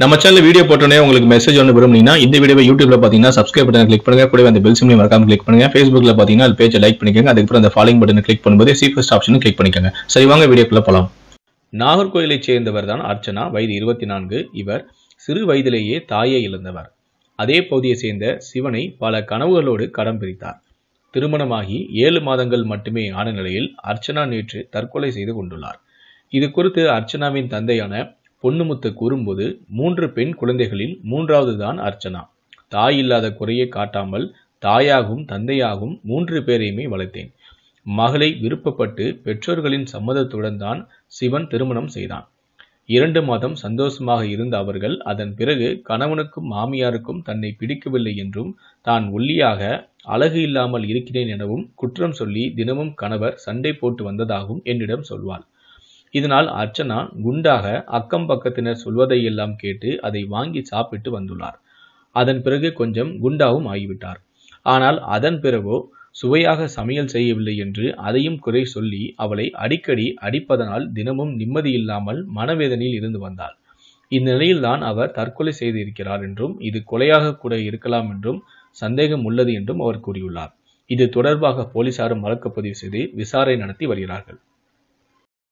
நம்ம channel video போட்டோன்னே உங்களுக்கு மெசேஜ் ஒன்று விரும்புனீங்கன்னா இந்த வீடியோ யூடியூப்ல பார்த்தீங்கன்னா சப்ஸ்கிரைப் பட்டன் கிளிக் பண்ணுங்க கூட அந்த பெல் சிம்லையும் மறக்காம கிளிக் பண்ணுங்க ஃபேஸ்புக்ல பார்த்தீங்கன்னா அது பேஜை லைக் பண்ணிக்கோங்க அதுக்கப்புறம் அந்த ஃபாலோ பட்டன் கிளிக் பண்ணும்போது சீஃபஸ்ட் ஆப்ஷன் கிளிக் பண்ணிக்கோங்க சரி வாங்க வீடியோக்குள்ள போகலாம் நாகர்கோயிலை சேர்ந்தவர் தான் அர்ச்சனா வயது இருபத்தி நான்கு இவர் சிறு வயதிலேயே தாயை இழந்தவர் அதே பகுதியை சேர்ந்த சிவனை பல கனவுகளோடு கடம் பிரித்தார் திருமணமாகி ஏழு மாதங்கள் மட்டுமே ஆன நிலையில் அர்ச்சனா நேற்று தற்கொலை செய்து கொண்டுள்ளார் இது குறித்து அர்ச்சனாவின் தந்தையான பொன்னுமுத்த கூறும்போது மூன்று பெண் குழந்தைகளில் மூன்றாவது தான் அர்ச்சனா தாய் இல்லாத குறையை காட்டாமல் தாயாகவும் தந்தையாகவும் மூன்று பேரையுமே வளர்த்தேன் மகளை விருப்பப்பட்டு பெற்றோர்களின் சம்மதத்துடன் தான் சிவன் திருமணம் செய்தான் இரண்டு மாதம் சந்தோஷமாக இருந்த அவர்கள் அதன் பிறகு கணவனுக்கும் மாமியாருக்கும் தன்னை பிடிக்கவில்லை என்றும் தான் ஒல்லியாக அழகு இல்லாமல் இருக்கிறேன் எனவும் குற்றம் சொல்லி தினமும் கணவர் சண்டை போட்டு வந்ததாகவும் என்னிடம் சொல்வாள் இதனால் அர்ச்சனா குண்டாக அக்கம் பக்கத்தினர் சொல்வதையெல்லாம் கேட்டு அதை வாங்கி சாப்பிட்டு வந்துள்ளார் அதன் பிறகு கொஞ்சம் குண்டாவும் ஆகிவிட்டார் ஆனால் அதன் பிறகோ சுவையாக சமையல் செய்யவில்லை என்று அதையும் குறை சொல்லி அவளை அடிக்கடி அடிப்பதனால் தினமும் நிம்மதியில்லாமல் மனவேதனையில் இருந்து வந்தாள் இந்நிலையில்தான் அவர் தற்கொலை செய்திருக்கிறார் என்றும் இது கொலையாக கூட இருக்கலாம் என்றும் சந்தேகம் உள்ளது என்றும் அவர் கூறியுள்ளார் இது தொடர்பாக போலீசாரும் வழக்கு பதிவு செய்து விசாரணை நடத்தி வருகிறார்கள்